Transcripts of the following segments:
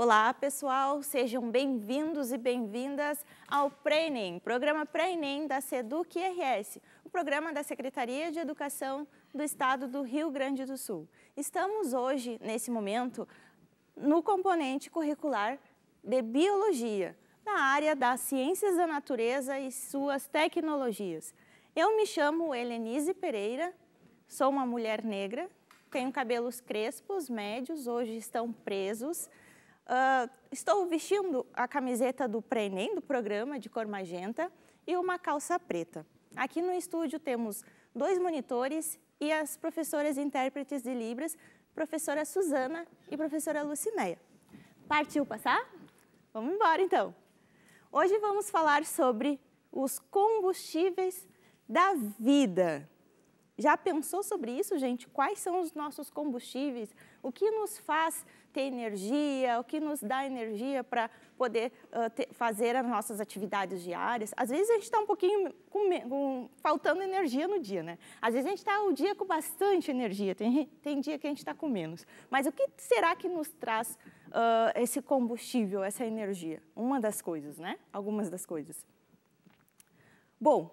Olá, pessoal, sejam bem-vindos e bem-vindas ao Prenem, programa Prenem da Seduc RS, o programa da Secretaria de Educação do Estado do Rio Grande do Sul. Estamos hoje, nesse momento, no componente curricular de Biologia, na área das Ciências da Natureza e suas tecnologias. Eu me chamo Helenise Pereira, sou uma mulher negra, tenho cabelos crespos, médios, hoje estão presos. Uh, estou vestindo a camiseta do pré do programa de cor magenta, e uma calça preta. Aqui no estúdio temos dois monitores e as professoras intérpretes de Libras, professora Suzana e professora Lucinéia. Partiu passar? Vamos embora então. Hoje vamos falar sobre os combustíveis da vida. Já pensou sobre isso, gente? Quais são os nossos combustíveis? O que nos faz ter energia, o que nos dá energia para poder uh, ter, fazer as nossas atividades diárias. Às vezes a gente está um pouquinho com, com, faltando energia no dia, né? Às vezes a gente está o dia com bastante energia, tem, tem dia que a gente está com menos. Mas o que será que nos traz uh, esse combustível, essa energia? Uma das coisas, né? Algumas das coisas. Bom,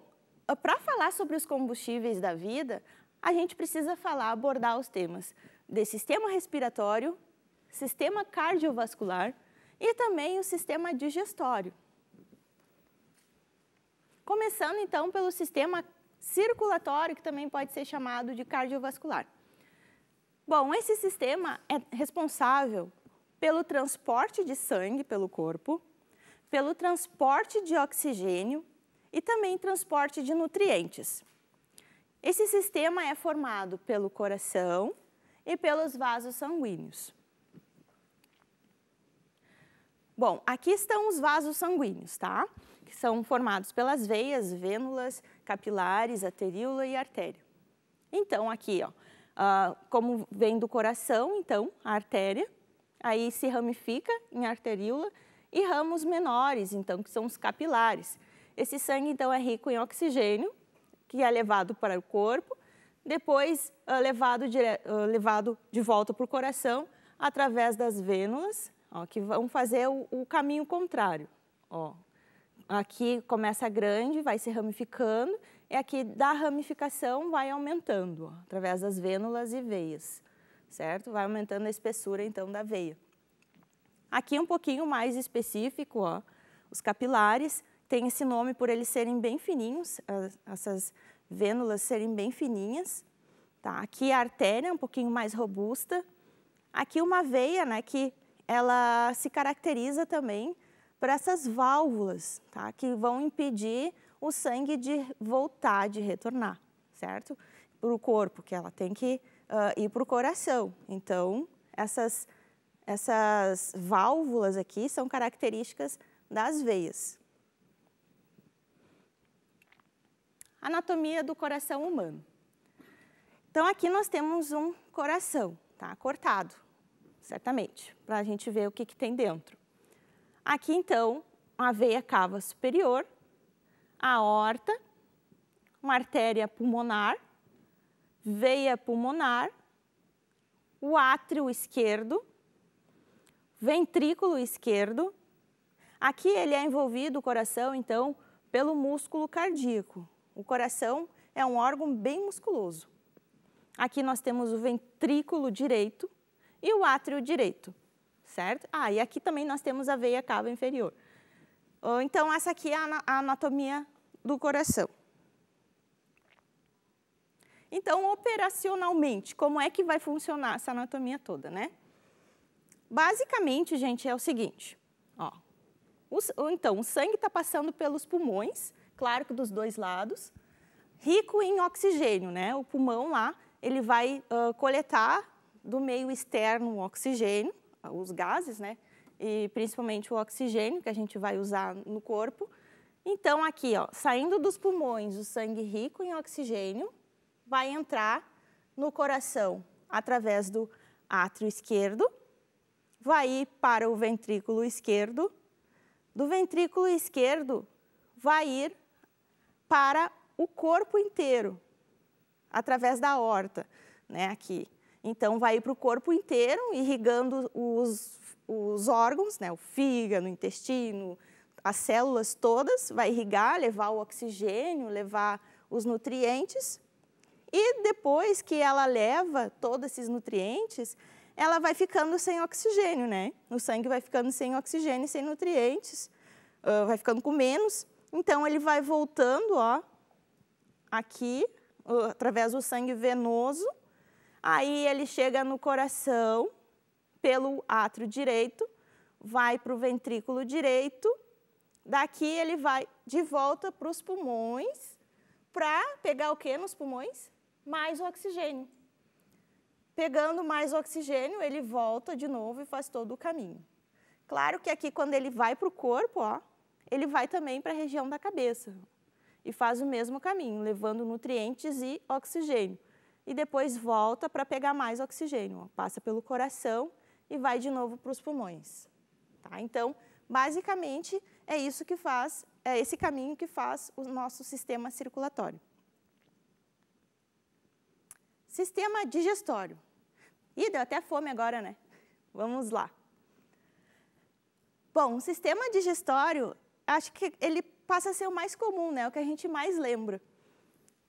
para falar sobre os combustíveis da vida, a gente precisa falar, abordar os temas de sistema respiratório, sistema cardiovascular e também o sistema digestório. Começando então pelo sistema circulatório, que também pode ser chamado de cardiovascular. Bom, esse sistema é responsável pelo transporte de sangue pelo corpo, pelo transporte de oxigênio e também transporte de nutrientes. Esse sistema é formado pelo coração e pelos vasos sanguíneos. Bom, aqui estão os vasos sanguíneos, tá? Que são formados pelas veias, vênulas, capilares, ateríola e artéria. Então, aqui, ó, uh, como vem do coração, então, a artéria, aí se ramifica em arteríola e ramos menores, então, que são os capilares. Esse sangue, então, é rico em oxigênio, que é levado para o corpo, depois uh, levado, dire... uh, levado de volta para o coração através das vênulas ó, que vão fazer o, o caminho contrário. Ó. Aqui começa grande, vai se ramificando, e aqui da ramificação vai aumentando, ó, através das vênulas e veias, certo? Vai aumentando a espessura, então, da veia. Aqui um pouquinho mais específico, ó, os capilares têm esse nome por eles serem bem fininhos, essas vênulas serem bem fininhas. Tá? Aqui a artéria é um pouquinho mais robusta. Aqui uma veia, né, que ela se caracteriza também por essas válvulas, tá? Que vão impedir o sangue de voltar, de retornar, certo? Para o corpo, que ela tem que uh, ir para o coração. Então, essas, essas válvulas aqui são características das veias. Anatomia do coração humano. Então, aqui nós temos um coração, tá? Cortado certamente, para a gente ver o que, que tem dentro. Aqui, então, a veia cava superior, a aorta, uma artéria pulmonar, veia pulmonar, o átrio esquerdo, ventrículo esquerdo. Aqui ele é envolvido, o coração, então, pelo músculo cardíaco. O coração é um órgão bem musculoso. Aqui nós temos o ventrículo direito, e o átrio direito, certo? Ah, e aqui também nós temos a veia cava inferior. Então, essa aqui é a anatomia do coração. Então, operacionalmente, como é que vai funcionar essa anatomia toda, né? Basicamente, gente, é o seguinte, ó. O, então, o sangue está passando pelos pulmões, claro que dos dois lados, rico em oxigênio, né? O pulmão lá, ele vai uh, coletar do meio externo o oxigênio, os gases, né? E principalmente o oxigênio que a gente vai usar no corpo. Então, aqui, ó, saindo dos pulmões, o sangue rico em oxigênio vai entrar no coração através do átrio esquerdo, vai ir para o ventrículo esquerdo, do ventrículo esquerdo vai ir para o corpo inteiro, através da horta, né, aqui. Então, vai para o corpo inteiro, irrigando os, os órgãos, né? o fígado, o intestino, as células todas, vai irrigar, levar o oxigênio, levar os nutrientes. E depois que ela leva todos esses nutrientes, ela vai ficando sem oxigênio, né? O sangue vai ficando sem oxigênio, sem nutrientes, uh, vai ficando com menos. Então ele vai voltando, ó, aqui, uh, através do sangue venoso, Aí ele chega no coração, pelo átrio direito, vai para o ventrículo direito, daqui ele vai de volta para os pulmões, para pegar o que nos pulmões? Mais oxigênio. Pegando mais oxigênio, ele volta de novo e faz todo o caminho. Claro que aqui, quando ele vai para o corpo, ó, ele vai também para a região da cabeça e faz o mesmo caminho, levando nutrientes e oxigênio e depois volta para pegar mais oxigênio. Passa pelo coração e vai de novo para os pulmões. Tá? Então, basicamente, é isso que faz, é esse caminho que faz o nosso sistema circulatório. Sistema digestório. Ih, deu até fome agora, né? Vamos lá. Bom, o sistema digestório, acho que ele passa a ser o mais comum, né? O que a gente mais lembra.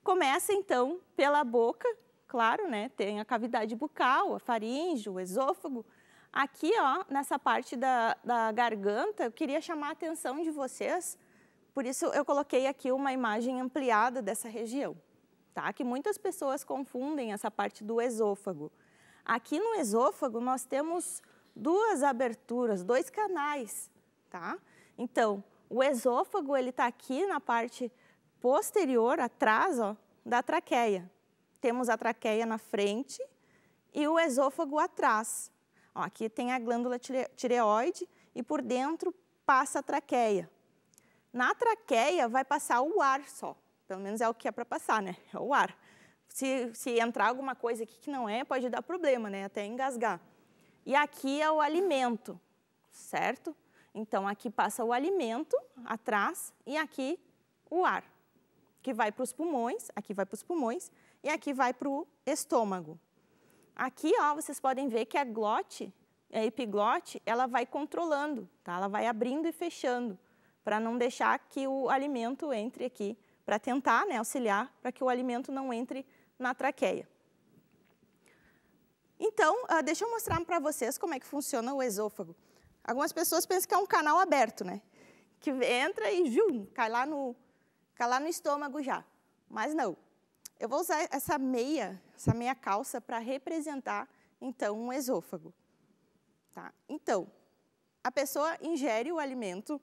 Começa, então, pela boca, claro, né? Tem a cavidade bucal, a faringe, o esôfago. Aqui, ó, nessa parte da, da garganta, eu queria chamar a atenção de vocês, por isso eu coloquei aqui uma imagem ampliada dessa região, tá? Que muitas pessoas confundem essa parte do esôfago. Aqui no esôfago nós temos duas aberturas, dois canais, tá? Então, o esôfago, ele tá aqui na parte posterior, atrás, ó, da traqueia temos a traqueia na frente e o esôfago atrás. Ó, aqui tem a glândula tireoide e por dentro passa a traqueia. Na traqueia vai passar o ar só, pelo menos é o que é para passar, né? É o ar. Se, se entrar alguma coisa aqui que não é, pode dar problema, né? Até engasgar. E aqui é o alimento, certo? Então aqui passa o alimento atrás e aqui o ar, que vai para os pulmões, aqui vai para os pulmões e aqui vai para o estômago. Aqui, ó, vocês podem ver que a glote, a epiglote, ela vai controlando, tá? Ela vai abrindo e fechando para não deixar que o alimento entre aqui, para tentar né, auxiliar para que o alimento não entre na traqueia. Então, uh, deixa eu mostrar para vocês como é que funciona o esôfago. Algumas pessoas pensam que é um canal aberto, né? Que entra e jum, cai lá no, cai lá no estômago já. Mas não. Eu vou usar essa meia, essa meia calça, para representar, então, um esôfago. Tá? Então, a pessoa ingere o alimento,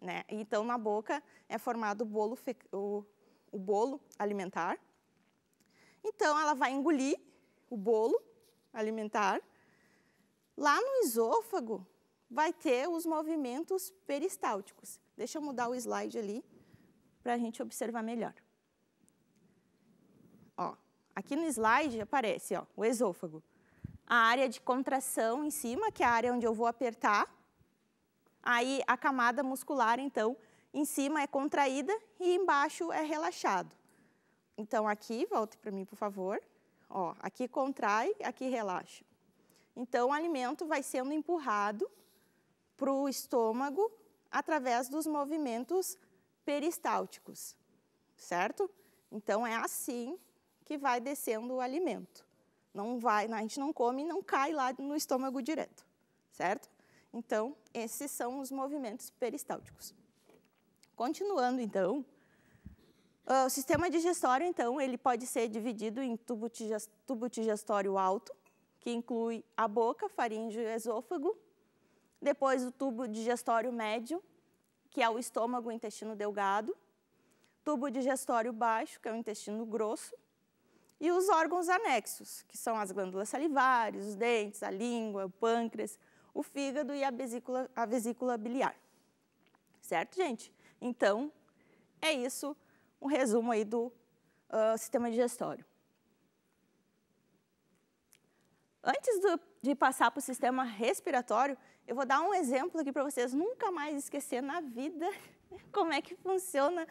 né? então, na boca é formado o bolo, fe... o... o bolo alimentar. Então, ela vai engolir o bolo alimentar. Lá no esôfago, vai ter os movimentos peristálticos. Deixa eu mudar o slide ali para a gente observar melhor. Aqui no slide aparece ó, o esôfago. A área de contração em cima, que é a área onde eu vou apertar. Aí a camada muscular, então, em cima é contraída e embaixo é relaxado. Então aqui, volte para mim, por favor. Ó, aqui contrai, aqui relaxa. Então o alimento vai sendo empurrado para o estômago através dos movimentos peristálticos, certo? Então é assim que vai descendo o alimento. Não vai, a gente não come e não cai lá no estômago direto, certo? Então, esses são os movimentos peristálticos. Continuando, então, ah, o sistema digestório, então, ele pode ser dividido em tubo, tubo digestório alto, que inclui a boca, faringe e esôfago. Depois, o tubo digestório médio, que é o estômago, o intestino delgado. Tubo digestório baixo, que é o intestino grosso e os órgãos anexos, que são as glândulas salivares, os dentes, a língua, o pâncreas, o fígado e a vesícula, a vesícula biliar. Certo, gente? Então, é isso, um resumo aí do uh, sistema digestório. Antes do, de passar para o sistema respiratório, eu vou dar um exemplo aqui para vocês nunca mais esquecer na vida como é que funciona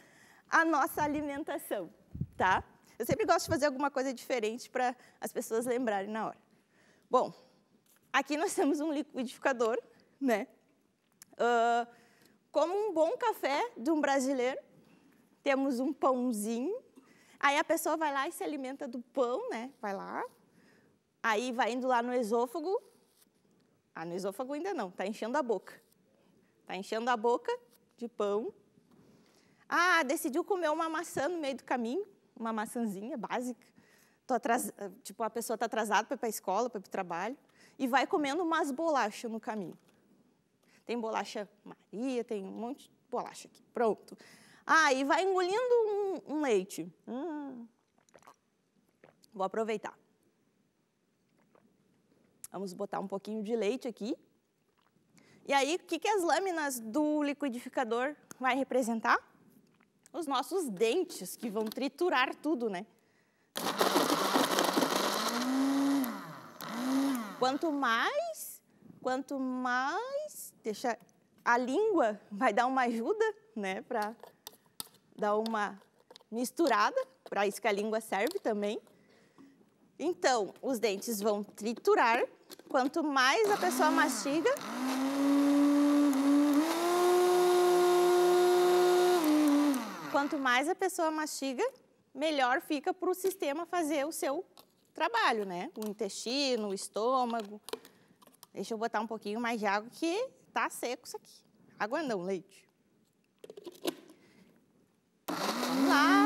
a nossa alimentação, tá? Eu sempre gosto de fazer alguma coisa diferente para as pessoas lembrarem na hora. Bom, aqui nós temos um liquidificador, né? Uh, como um bom café de um brasileiro, temos um pãozinho. Aí a pessoa vai lá e se alimenta do pão, né? Vai lá. Aí vai indo lá no esôfago. Ah, no esôfago ainda não, Está enchendo a boca. Está enchendo a boca de pão. Ah, decidiu comer uma maçã no meio do caminho uma maçãzinha básica. Tô atras... Tipo, a pessoa está atrasada para ir para a escola, para ir para o trabalho, e vai comendo umas bolachas no caminho. Tem bolacha Maria, tem um monte de bolacha aqui. Pronto. Ah, e vai engolindo um, um leite. Hum. Vou aproveitar. Vamos botar um pouquinho de leite aqui. E aí, o que, que as lâminas do liquidificador vai representar? os nossos dentes, que vão triturar tudo, né? Quanto mais, quanto mais, deixa a língua vai dar uma ajuda, né, para dar uma misturada, para isso que a língua serve também. Então, os dentes vão triturar. Quanto mais a pessoa mastiga, quanto mais a pessoa mastiga, melhor fica para o sistema fazer o seu trabalho, né? O intestino, o estômago. Deixa eu botar um pouquinho mais de água que tá seco isso aqui. Água não, leite. Vamos lá.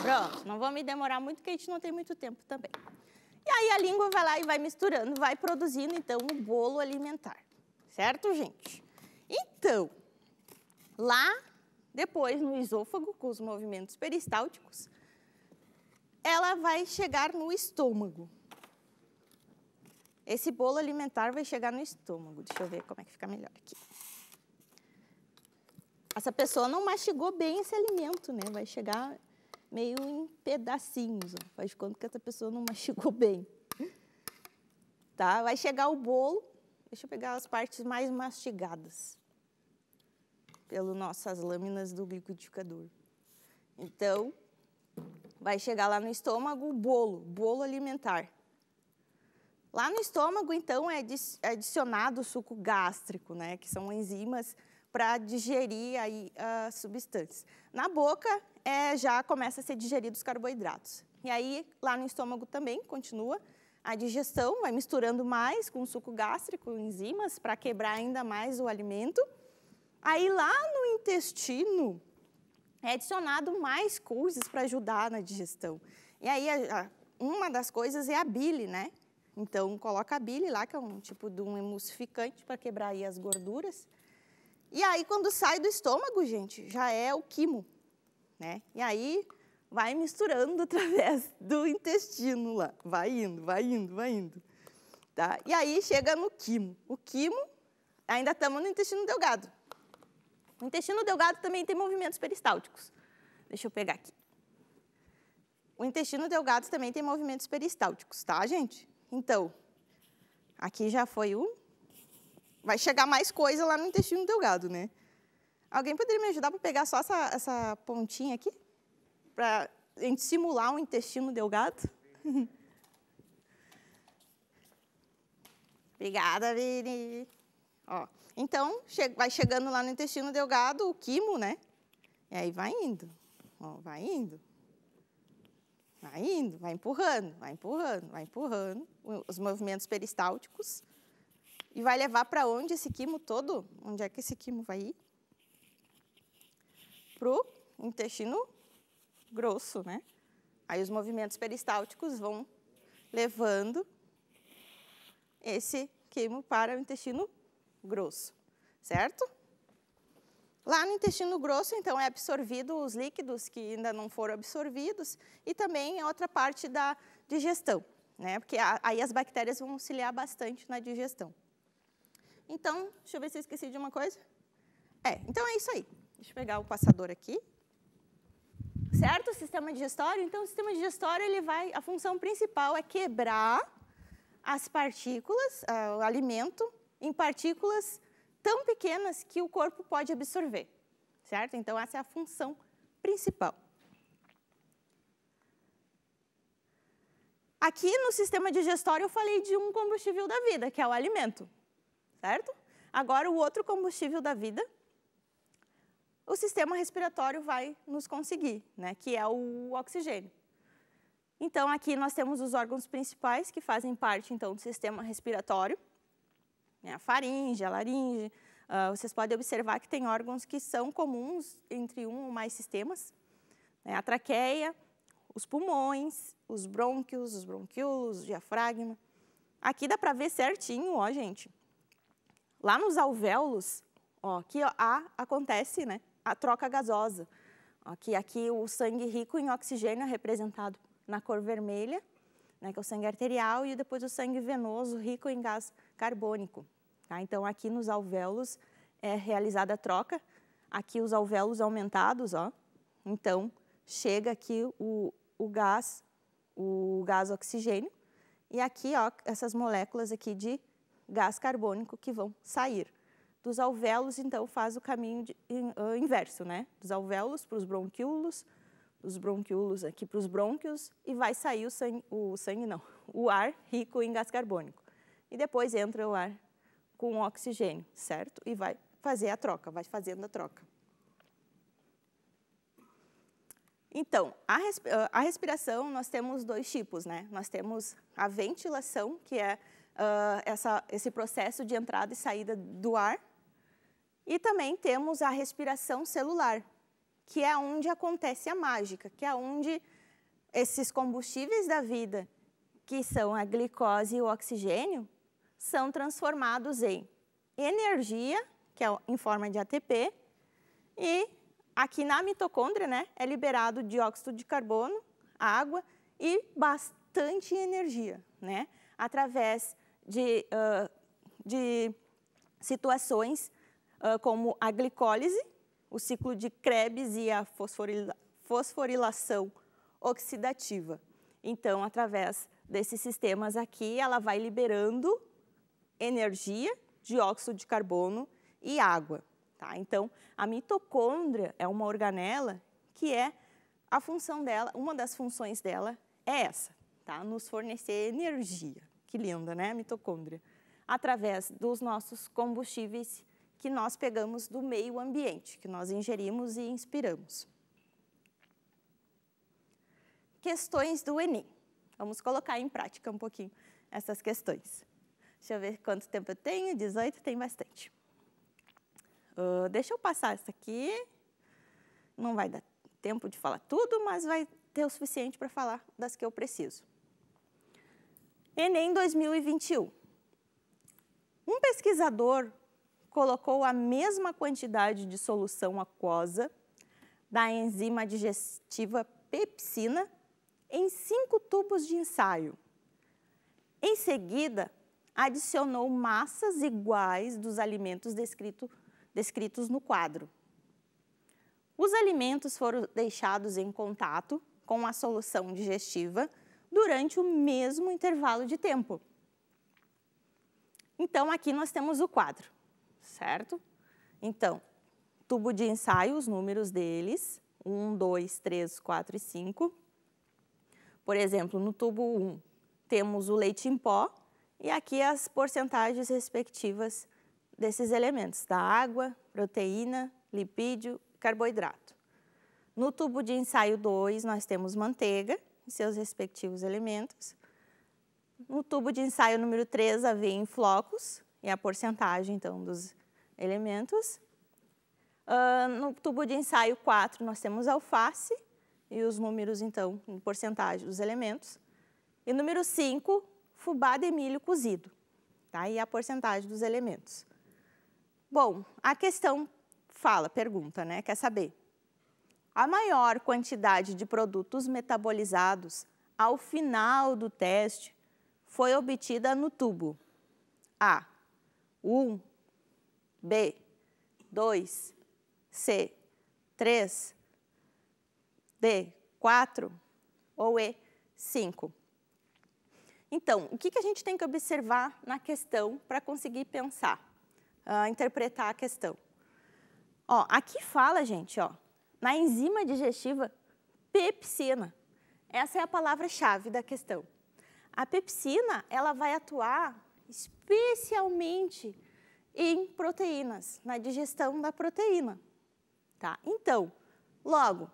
Pronto, não vou me demorar muito, porque a gente não tem muito tempo também. E aí a língua vai lá e vai misturando, vai produzindo então o um bolo alimentar certo, gente? Então, lá depois no esôfago, com os movimentos peristálticos, ela vai chegar no estômago. Esse bolo alimentar vai chegar no estômago. Deixa eu ver como é que fica melhor aqui. Essa pessoa não mastigou bem esse alimento, né? Vai chegar meio em pedacinhos. Ó. Faz conta que essa pessoa não mastigou bem. Tá? Vai chegar o bolo Deixa eu pegar as partes mais mastigadas pelas nossas lâminas do liquidificador. Então, vai chegar lá no estômago o bolo, bolo alimentar. Lá no estômago, então, é, é adicionado o suco gástrico, né, que são enzimas para digerir aí as substâncias. Na boca, é, já começa a ser digerido os carboidratos. E aí, lá no estômago também, continua, a digestão, vai misturando mais com suco gástrico, enzimas, para quebrar ainda mais o alimento. Aí lá no intestino é adicionado mais coisas para ajudar na digestão. E aí a, a, uma das coisas é a bile, né? Então coloca a bile lá, que é um tipo de um emulsificante para quebrar aí as gorduras. E aí quando sai do estômago, gente, já é o quimo, né? E aí vai misturando através do intestino lá, vai indo, vai indo, vai indo. Tá? E aí chega no quimo. O quimo, ainda estamos no intestino delgado. O intestino delgado também tem movimentos peristálticos. Deixa eu pegar aqui. O intestino delgado também tem movimentos peristálticos, tá, gente? Então, aqui já foi um. Vai chegar mais coisa lá no intestino delgado, né? Alguém poderia me ajudar para pegar só essa, essa pontinha aqui? para a gente simular um intestino delgado. Obrigada, Vini. Ó, então, che vai chegando lá no intestino delgado, o quimo, né? E aí vai indo. Ó, vai indo. Vai indo, vai empurrando, vai empurrando, vai empurrando os movimentos peristálticos. E vai levar para onde esse quimo todo? Onde é que esse quimo vai ir? Para o intestino grosso, né? Aí os movimentos peristálticos vão levando esse quimo para o intestino grosso, certo? Lá no intestino grosso, então, é absorvido os líquidos que ainda não foram absorvidos e também é outra parte da digestão, né? Porque aí as bactérias vão auxiliar bastante na digestão. Então, deixa eu ver se eu esqueci de uma coisa. É, então é isso aí. Deixa eu pegar o passador aqui certo? O sistema digestório, então o sistema digestório ele vai, a função principal é quebrar as partículas, ah, o alimento, em partículas tão pequenas que o corpo pode absorver, certo? Então essa é a função principal. Aqui no sistema digestório eu falei de um combustível da vida, que é o alimento, certo? Agora o outro combustível da vida o sistema respiratório vai nos conseguir, né, que é o oxigênio. Então, aqui nós temos os órgãos principais que fazem parte, então, do sistema respiratório, né, a faringe, a laringe. Uh, vocês podem observar que tem órgãos que são comuns entre um ou mais sistemas, né, a traqueia, os pulmões, os brônquios, os bronquíolos, o diafragma. Aqui dá para ver certinho, ó, gente. Lá nos alvéolos, ó, que a acontece, né, a troca gasosa. Aqui, aqui o sangue rico em oxigênio é representado na cor vermelha, né, que é o sangue arterial, e depois o sangue venoso rico em gás carbônico. Tá? Então, aqui nos alvéolos é realizada a troca. Aqui os alvéolos aumentados, ó. Então, chega aqui o, o gás, o gás oxigênio, e aqui, ó, essas moléculas aqui de gás carbônico que vão sair. Dos alvéolos, então, faz o caminho de, in, uh, inverso, né? Dos alvéolos para os bronquíolos, dos bronquíolos aqui para os brônquios e vai sair o sangue, o sangue não, o ar rico em gás carbônico. E depois entra o ar com oxigênio, certo? E vai fazer a troca, vai fazendo a troca. Então, a, resp ah, a, respiração nós temos dois tipos, né? Nós temos a ventilação, que é uh, essa, esse processo de entrada e saída do ar, e também temos a respiração celular, que é onde acontece a mágica, que é onde esses combustíveis da vida, que são a glicose e o oxigênio, são transformados em energia, que é em forma de ATP, e aqui na mitocôndria né, é liberado dióxido de carbono, água e bastante energia, né, através de, uh, de situações como a glicólise, o ciclo de Krebs e a fosforilação oxidativa. Então, através desses sistemas aqui, ela vai liberando energia, dióxido de carbono e água. Tá? Então, a mitocôndria é uma organela que é a função dela, uma das funções dela é essa, tá? Nos fornecer energia. Que linda, né, a mitocôndria? Através dos nossos combustíveis que nós pegamos do meio ambiente, que nós ingerimos e inspiramos. Questões do Enem. Vamos colocar em prática um pouquinho essas questões. Deixa eu ver quanto tempo eu tenho. 18 tem bastante. Uh, deixa eu passar essa aqui. Não vai dar tempo de falar tudo, mas vai ter o suficiente para falar das que eu preciso. Enem 2021. Um pesquisador colocou a mesma quantidade de solução aquosa da enzima digestiva pepsina em cinco tubos de ensaio. Em seguida, adicionou massas iguais dos alimentos descrito, descritos no quadro. Os alimentos foram deixados em contato com a solução digestiva durante o mesmo intervalo de tempo. Então, aqui nós temos o quadro certo? Então, tubo de ensaio, os números deles, 1, 2, 3, 4 e 5. Por exemplo, no tubo 1 temos o leite em pó e aqui as porcentagens respectivas desses elementos, da água, proteína, lipídio, carboidrato. No tubo de ensaio 2 nós temos manteiga e seus respectivos elementos. No tubo de ensaio número 3 em flocos e é a porcentagem, então, dos elementos. Uh, no tubo de ensaio 4, nós temos alface e os números, então, em porcentagem dos elementos. E número 5, fubá de milho cozido, tá? E a porcentagem dos elementos. Bom, a questão fala, pergunta, né? Quer saber? A maior quantidade de produtos metabolizados ao final do teste foi obtida no tubo A. 1, B, 2, C, 3, D, 4 ou E, 5. Então, o que, que a gente tem que observar na questão para conseguir pensar, uh, interpretar a questão? Ó, aqui fala, gente, ó, na enzima digestiva pepsina. Essa é a palavra-chave da questão. A pepsina, ela vai atuar especialmente em proteínas, na digestão da proteína. Tá? Então, logo,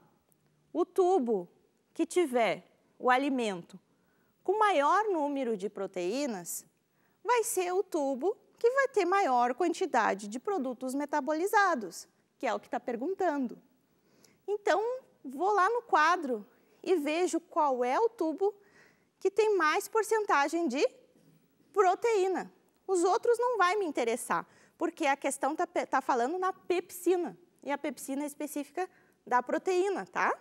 o tubo que tiver o alimento com maior número de proteínas vai ser o tubo que vai ter maior quantidade de produtos metabolizados, que é o que está perguntando. Então, vou lá no quadro e vejo qual é o tubo que tem mais porcentagem de proteína. Os outros não vai me interessar, porque a questão está tá falando na pepsina, e a pepsina é específica da proteína, tá?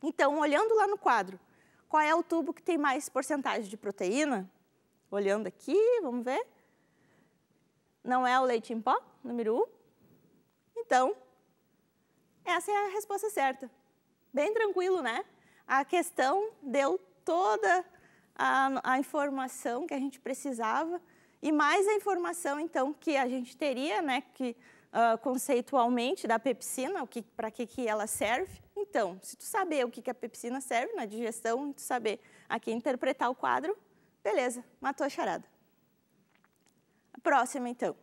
Então, olhando lá no quadro, qual é o tubo que tem mais porcentagem de proteína? Olhando aqui, vamos ver. Não é o leite em pó, número 1? Um. Então, essa é a resposta certa. Bem tranquilo, né? A questão deu toda a, a informação que a gente precisava e mais a informação, então, que a gente teria, né, que uh, conceitualmente da pepsina, o que, para que, que ela serve. Então, se tu saber o que, que a pepsina serve na digestão, tu saber aqui interpretar o quadro, beleza, matou a charada. A próxima, então,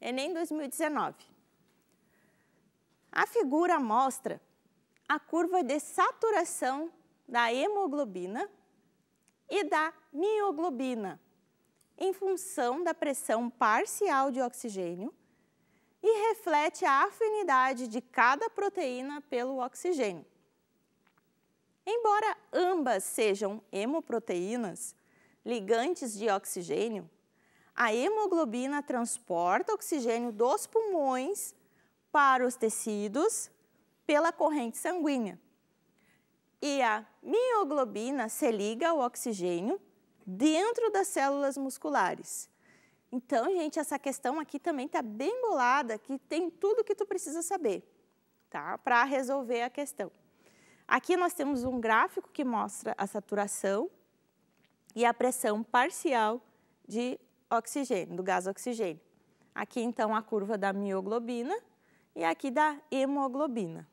Enem 2019. A figura mostra a curva de saturação da hemoglobina e da mioglobina, em função da pressão parcial de oxigênio e reflete a afinidade de cada proteína pelo oxigênio. Embora ambas sejam hemoproteínas, ligantes de oxigênio, a hemoglobina transporta oxigênio dos pulmões para os tecidos pela corrente sanguínea. E a mioglobina se liga ao oxigênio dentro das células musculares. Então, gente, essa questão aqui também está bem bolada, que tem tudo que tu precisa saber, tá? Para resolver a questão. Aqui nós temos um gráfico que mostra a saturação e a pressão parcial de oxigênio, do gás oxigênio. Aqui, então, a curva da mioglobina e aqui da hemoglobina.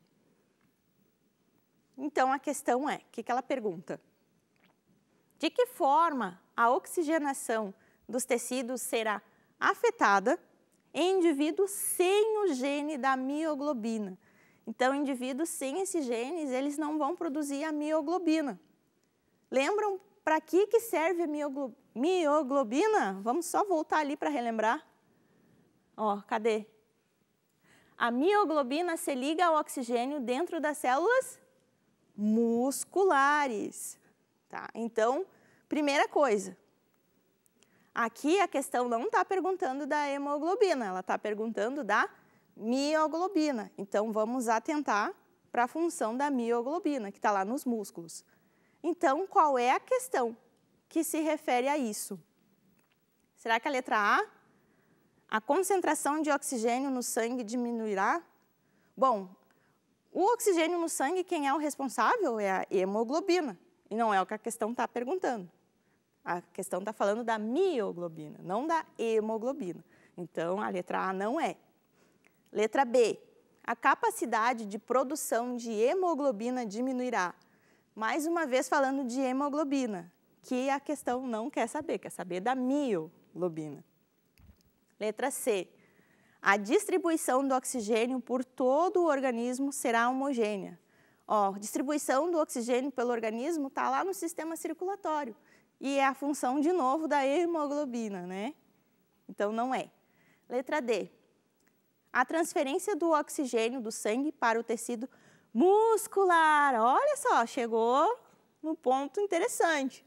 Então, a questão é, o que, que ela pergunta? De que forma a oxigenação dos tecidos será afetada em indivíduos sem o gene da mioglobina? Então, indivíduos sem esses genes, eles não vão produzir a mioglobina. Lembram para que, que serve a mioglo... mioglobina? Vamos só voltar ali para relembrar. Ó, cadê? A mioglobina se liga ao oxigênio dentro das células musculares. Tá? Então, primeira coisa, aqui a questão não está perguntando da hemoglobina, ela está perguntando da mioglobina. Então, vamos atentar para a função da mioglobina, que está lá nos músculos. Então, qual é a questão que se refere a isso? Será que a letra A? A concentração de oxigênio no sangue diminuirá? Bom, o oxigênio no sangue, quem é o responsável é a hemoglobina, e não é o que a questão está perguntando. A questão está falando da mioglobina, não da hemoglobina. Então, a letra A não é. Letra B. A capacidade de produção de hemoglobina diminuirá. Mais uma vez falando de hemoglobina, que a questão não quer saber, quer saber da mioglobina. Letra C a distribuição do oxigênio por todo o organismo será homogênea. Ó, distribuição do oxigênio pelo organismo está lá no sistema circulatório e é a função, de novo, da hemoglobina, né? Então, não é. Letra D. A transferência do oxigênio do sangue para o tecido muscular. Olha só, chegou no ponto interessante.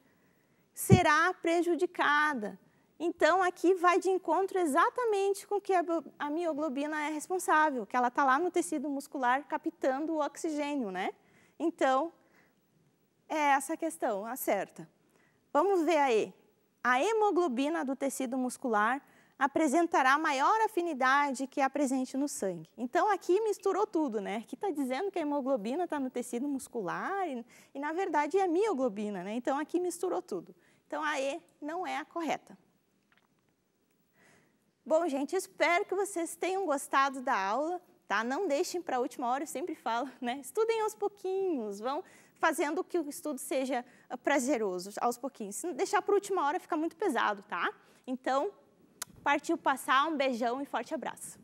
Será prejudicada então, aqui vai de encontro exatamente com o que a mioglobina é responsável, que ela está lá no tecido muscular captando o oxigênio, né? Então, é essa questão, acerta. Vamos ver aí. A hemoglobina do tecido muscular apresentará maior afinidade que a presente no sangue. Então, aqui misturou tudo, né? Aqui está dizendo que a hemoglobina está no tecido muscular e, e, na verdade, é a mioglobina, né? Então, aqui misturou tudo. Então, a E não é a correta. Bom, gente, espero que vocês tenham gostado da aula, tá? Não deixem para a última hora, eu sempre falo, né? Estudem aos pouquinhos, vão fazendo que o estudo seja ah, prazeroso aos pouquinhos. Se deixar para a última hora fica muito pesado, tá? Então, partiu passar, um beijão e forte abraço.